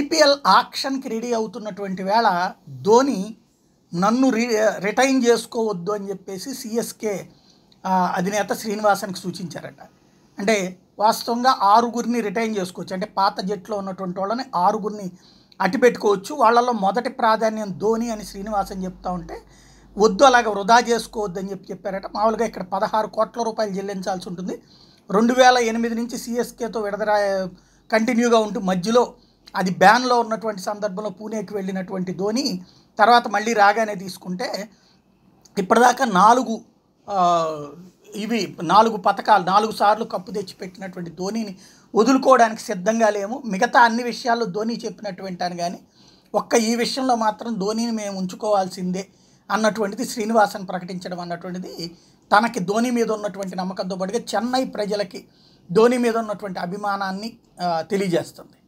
IPL ఆక్షన్కి ready అవుతున్నటువంటి వేళ ధోని నన్ను రి రిటైన్ చేసుకోవద్దు అని చెప్పేసి సిఎస్కే అధినేత శ్రీనివాసన్కి సూచించారట అంటే వాస్తవంగా ఆరుగురిని రిటైన్ చేసుకోవచ్చు అంటే పాత జట్లో ఉన్నటువంటి వాళ్ళని ఆరుగురిని పెట్టుకోవచ్చు వాళ్ళలో మొదటి ప్రాధాన్యం ధోని అని శ్రీనివాసన్ చెప్తా ఉంటే వద్దు అలాగ వృధా చేసుకోవద్దు అని చెప్పి చెప్పారట మామూలుగా ఇక్కడ పదహారు కోట్ల రూపాయలు చెల్లించాల్సి ఉంటుంది రెండు వేల ఎనిమిది నుంచి సిఎస్కేతో విడదరా కంటిన్యూగా ఉంటూ మధ్యలో అది బ్యాన్లో ఉన్నటువంటి సందర్భంలో పూణేకి వెళ్ళినటువంటి ధోని తర్వాత మళ్ళీ రాగానే తీసుకుంటే ఇప్పటిదాకా నాలుగు ఇవి నాలుగు పథకాలు నాలుగు సార్లు కప్పు తెచ్చిపెట్టినటువంటి ధోనిని వదులుకోవడానికి సిద్ధంగా లేము మిగతా అన్ని విషయాల్లో ధోని చెప్పినటువంటి అని కానీ ఒక్క ఈ విషయంలో మాత్రం ధోనిని మేము ఉంచుకోవాల్సిందే అన్నటువంటిది శ్రీనివాసన్ ప్రకటించడం అన్నటువంటిది తనకి ధోని మీద ఉన్నటువంటి నమ్మకంతో పాటుగా చెన్నై ప్రజలకి ధోని మీద ఉన్నటువంటి అభిమానాన్ని తెలియజేస్తుంది